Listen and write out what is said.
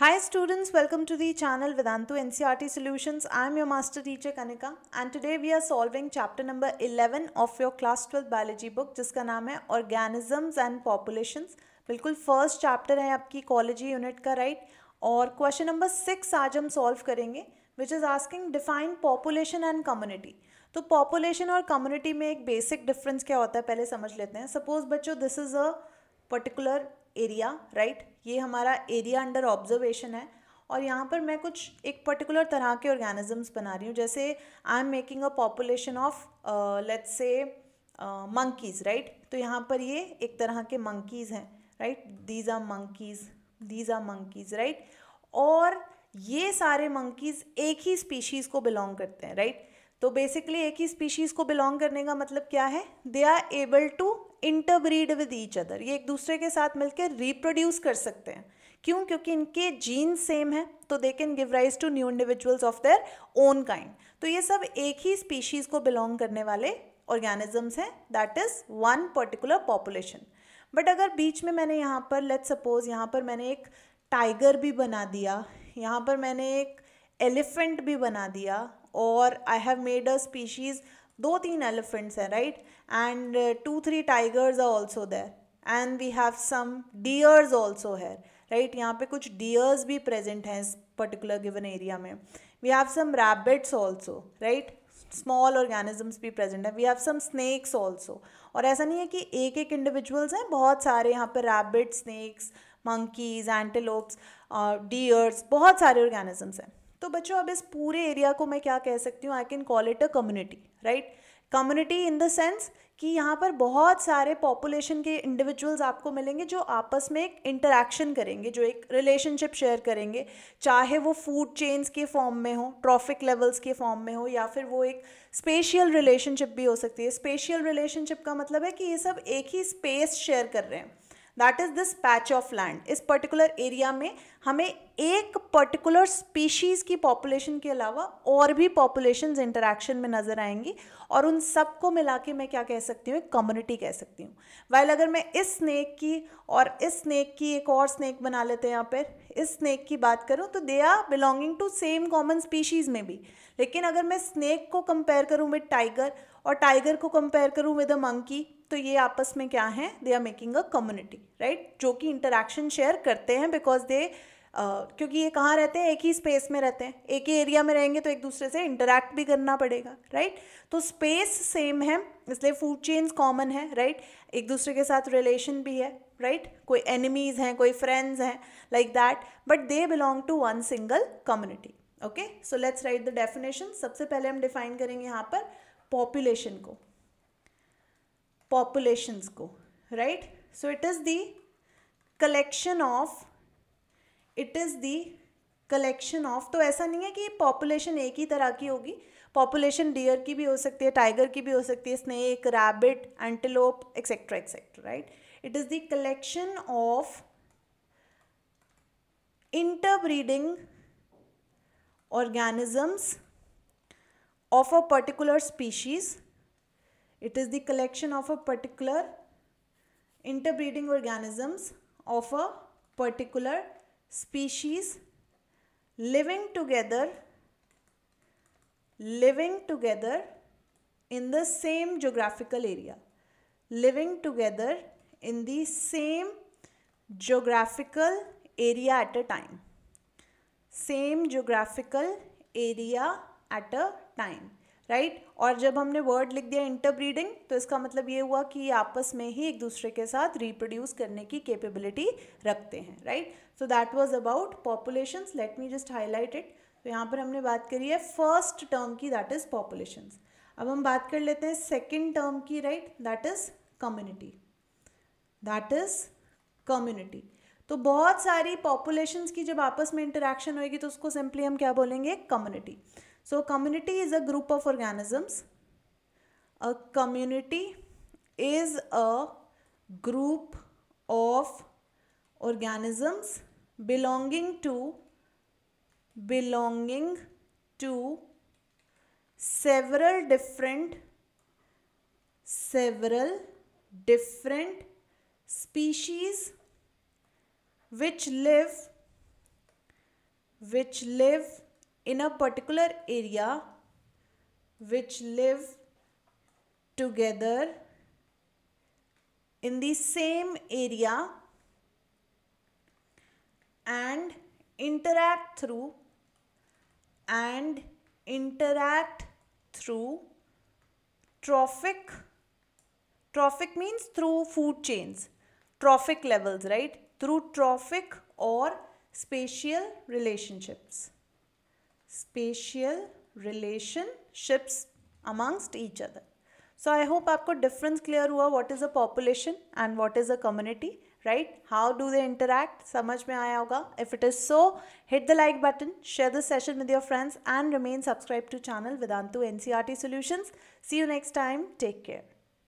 Hi students, welcome to the channel Vedantu NCERT Solutions. I am your master teacher Kanika and today we are solving chapter number 11 of your class 12 biology book जिसका नाम है Organisms and Populations. बिल्कुल first chapter है आपकी ecology unit का right? और question number six आज हम solve करेंगे which is asking define population and community तो पॉपुलेशन और कम्युनिटी में एक बेसिक डिफरेंस क्या होता है पहले समझ लेते हैं सपोज बच्चों this is a particular area right ये हमारा एरिया अंडर ऑब्जर्वेशन है और यहाँ पर मैं कुछ एक पर्टिकुलर तरह के ऑर्गेनिजम्स बना रही हूँ जैसे I am making a population of let's say monkeys right तो यहाँ पर ये एक तरह के मंकीज़ हैं right these are monkeys these are monkeys right और ये सारे मंकीज़ एक ही स्पीशीज़ को बिलोंग करते हैं राइट right? तो बेसिकली एक ही स्पीशीज़ को बिलोंग करने का मतलब क्या है they are able to interbreed with each other ये एक दूसरे के साथ मिलकर रिप्रोड्यूस कर सकते हैं क्यों क्योंकि इनके जीन सेम है तो they can give rise to new individuals of their own kind तो ये सब एक ही स्पीशीज़ को बिलोंग करने वाले ऑर्गेनिजम्स हैं that is one particular population but अगर बीच में मैंने यहाँ पर लेट सपोज यहाँ पर मैंने एक टाइगर भी बना दिया यहाँ पर मैंने एक एलिफेंट भी बना दिया और I have made a species दो तीन एलिफेंट्स हैं right and two three tigers are also there and we have some deers also है राइट यहाँ पे कुछ डियर्स भी प्रेजेंट हैं इस पर्टिकुलर गिवन एरिया में we have some rabbits also right small organisms भी प्रेजेंट है we have some snakes also और ऐसा नहीं है कि एक एक इंडिविजुअल्स हैं बहुत सारे यहाँ पे rabbit snakes monkeys antelopes deers बहुत सारे ऑर्गेनिजम्स हैं तो बच्चों अब इस पूरे एरिया को मैं क्या कह सकती हूँ I can call it a community right community in the sense कि यहाँ पर बहुत सारे पॉपुलेशन के इंडिविजुअल्स आपको मिलेंगे जो आपस में एक इंटरेक्शन करेंगे जो एक रिलेशनशिप शेयर करेंगे चाहे वो फूड चेन्स के फॉर्म में हो ट्रॉफिक लेवल्स के फॉर्म में हो या फिर वो एक स्पेशियल रिलेशनशिप भी हो सकती है स्पेशियल रिलेशनशिप का मतलब है कि ये सब एक ही स्पेस शेयर कर रहे हैं that is this patch of land इस पर्टिकुलर एरिया में हमें एक पर्टिकुलर स्पीशीज़ की पॉपुलेशन के अलावा और भी पॉपुलेशन इंटरेक्शन में नज़र आएंगी और उन सबको मिला के मैं क्या कह सकती हूँ एक कम्युनिटी कह सकती हूँ वाइल अगर मैं इस स्नेक की और इस स्नेक की एक और स्नेक बना लेते हैं यहाँ पर इस स्नेक की बात करूँ तो they are belonging to same common species में भी लेकिन अगर मैं स्नेक को कंपेयर करूँ विद टाइगर और टाइगर को कंपेयर करूँ विद अ मंकी तो ये आपस में क्या है they are making a community right जो कि इंटरेक्शन शेयर करते हैं बिकॉज दे क्योंकि ये कहाँ रहते हैं एक ही स्पेस में रहते हैं एक ही एरिया में रहेंगे तो एक दूसरे से इंटरेक्ट भी करना पड़ेगा राइट तो स्पेस सेम है इसलिए फूड चेन्स कॉमन है राइट एक दूसरे के साथ रिलेशन भी है राइट कोई एनिमीज़ हैं कोई फ्रेंड्स हैं like that but they belong to one single community okay so let's write the definition सबसे पहले हम डिफाइन करेंगे यहाँ पर पॉपुलेशन को पॉपुलेशंस को right so it is the collection of it is the collection of तो ऐसा नहीं है कि पॉपुलेशन एक ही तरह की होगी पॉपुलेशन डियर की भी हो सकती है टाइगर की भी हो सकती है snake rabbit antelope etcetera etcetera right it is the collection of interbreeding organisms of a particular species it is the collection of a particular interbreeding organisms of a particular species living together living together in the same geographical area living together in the same geographical area at a time same geographical area at a time right right? और जब हमने word लिख दिया interbreeding तो इसका मतलब ये हुआ कि ये आपस में ही एक दूसरे के साथ रिप्रोड्यूस करने की कैपेबिलिटी रखते हैं right so that was about populations let me just highlight it तो यहाँ पर हमने बात करी है फर्स्ट टर्म की दैट इज़ पॉपुलेशंस अब हम बात कर लेते हैं सेकेंड टर्म की right that is community that is community तो बहुत सारी पॉपुलेशंस की जब आपस में इंटरेक्शन होएगी तो उसको सिंपली हम क्या बोलेंगे community So community is a group of organisms. A community is a group of organisms belonging to belonging to several different several different species which live which live in a particular area which live together in the same area and interact through and interact through trophic trophic means through food chains trophic levels right through trophic or spatial relationships spatial relationships amongst each other. So I hope आपको difference clear हुआ what is a population and what is a community right how do they interact समझ में आया होगा if it is so hit the like button share this session with your friends and remain subscribed to channel Vedantu NCRT Solutions see you next time take care